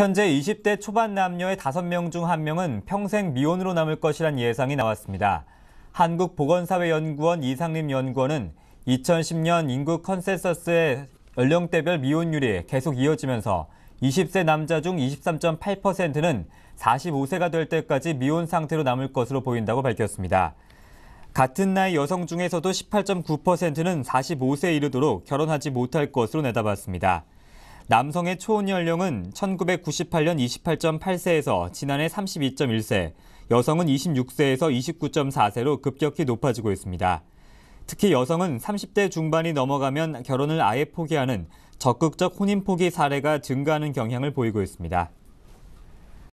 현재 20대 초반 남녀의 5명 중 1명은 평생 미혼으로 남을 것이란 예상이 나왔습니다. 한국보건사회연구원 이상림 연구원은 2010년 인구 컨센서스의 연령대별 미혼율이 계속 이어지면서 20세 남자 중 23.8%는 45세가 될 때까지 미혼 상태로 남을 것으로 보인다고 밝혔습니다. 같은 나이 여성 중에서도 18.9%는 45세에 이르도록 결혼하지 못할 것으로 내다봤습니다. 남성의 초혼 연령은 1998년 28.8세에서 지난해 32.1세, 여성은 26세에서 29.4세로 급격히 높아지고 있습니다. 특히 여성은 30대 중반이 넘어가면 결혼을 아예 포기하는 적극적 혼인 포기 사례가 증가하는 경향을 보이고 있습니다.